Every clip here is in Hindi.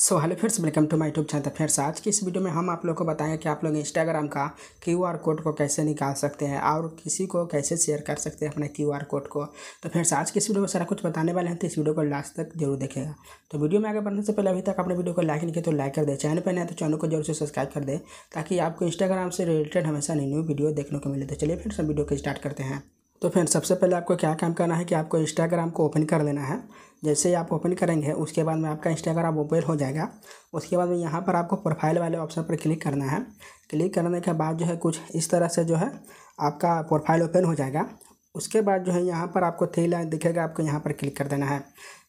so hello friends welcome to my YouTube channel friends आज की इस वीडियो में हम आप लोग को बताएंगे कि आप लोग इंस्टाग्राम का क्यू आर कोड को कैसे निकाल सकते हैं और किसी को कैसे शेयर कर सकते हैं अपने क्यू आर कोड को तो फ्रेंड्स आज की इस वीडियो में सारा कुछ बताने वाले हैं तो इस वीडियो को लास्ट तक जरूर देखेगा तो वीडियो में आगे बढ़ने से पहले अभी तक अपने वीडियो को लाइक नहीं किया तो लाइक कर दे चैनल पर नहीं तो चैनल को जरूर से सब्सक्राइब कर दे ताकि आपको इंस्टाग्राम से रिलेटेड हमेशा न्यू वीडियो देखने को मिले तो चलिए फ्रेंड्स हम वीडियो को स्टार्ट करते हैं तो फ्रेंड सबसे पहले आपको क्या काम करना है कि आपको इंस्टाग्राम को ओपन कर लेना है जैसे ही आप ओपन करेंगे उसके बाद में आपका इंस्टाग्राम ओपन हो जाएगा उसके बाद में यहाँ पर आपको प्रोफाइल वाले ऑप्शन पर क्लिक करना है क्लिक करने के बाद जो है कुछ इस तरह से जो है आपका प्रोफाइल ओपन हो जाएगा उसके बाद जो है यहाँ पर आपको थ्री लाइन दिखेगा आपको यहाँ पर क्लिक कर देना है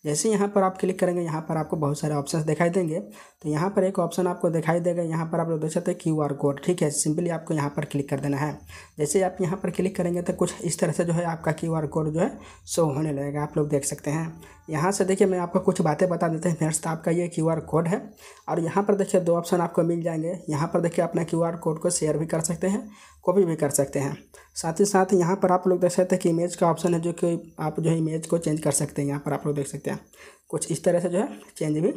जैसे यहाँ पर आप क्लिक करेंगे यहाँ पर आपको बहुत सारे ऑप्शन दिखाई देंगे तो यहाँ पर एक ऑप्शन आपको दिखाई देगा यहाँ पर आप लोग देख सकते हैं क्यू आर कोड ठीक है सिंपली आपको यहाँ पर क्लिक कर देना है जैसे आप यहाँ पर क्लिक करेंगे तो कुछ इस तरह से जो है आपका क्यू आर कोड जो है शो होने लगेगा आप लोग देख सकते हैं यहाँ से देखिए मैं आपको कुछ बातें बता देते हैं फ्रेंड्स आपका ये क्यू आर कोड है और यहाँ पर देखिए दो ऑप्शन आपको मिल जाएंगे यहाँ पर देखिए अपना क्यू आर कोड को शेयर भी कर सकते हैं कॉपी भी कर सकते हैं साथ ही साथ यहाँ पर आप लोग देख सकते हैं कि इमेज का ऑप्शन है जो कि आप जो है इमेज को चेंज कर सकते हैं यहाँ पर आप लोग देख सकते हैं सकते हैं कुछ इस तरह से जो है चेंज भी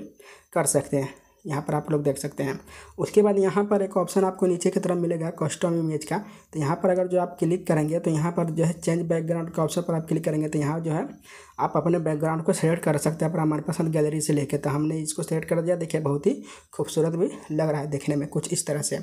कर सकते हैं यहाँ पर आप लोग देख सकते हैं उसके बाद यहाँ पर एक ऑप्शन आपको नीचे की तरफ मिलेगा कस्टम इमेज का तो यहाँ पर अगर जो आप क्लिक करेंगे तो यहाँ पर जो है चेंज बैकग्राउंड का ऑप्शन पर आप क्लिक करेंगे तो यहाँ जो है आप अपने बैकग्राउंड को सेलेक्ट कर सकते हैं अपना मनपसंद गैलरी से लेके तो हमने इसको सेलेक्ट कर दिया देखिए बहुत ही खूबसूरत भी लग रहा है देखने में कुछ इस तरह से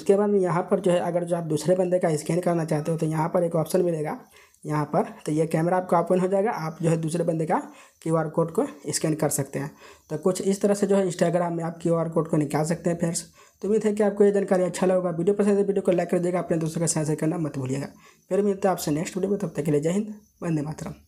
उसके बाद यहाँ पर जो है अगर जो आप दूसरे बंदे का स्कैन करना चाहते हो तो यहाँ पर एक ऑप्शन मिलेगा यहाँ पर तो ये कैमरा आपका ओपन हो जाएगा आप जो है दूसरे बंदे का क्यू आर कोड को स्कैन कर सकते हैं तो कुछ इस तरह से जो है इंस्टाग्राम में आप क्यू आर कोड को निकाल सकते हैं फ्रेंड्स तो उम्मीद है कि आपको ये जानकारी अच्छा लगेगा वीडियो पसंद है तो वीडियो को लाइक कर देगा अपने दोस्तों का शेयर करना मत भूलिएगा फिर मिलते हैं आपसे नेक्स्ट वीडियो में तब तक के लिए जय हिंद वंदे मातरम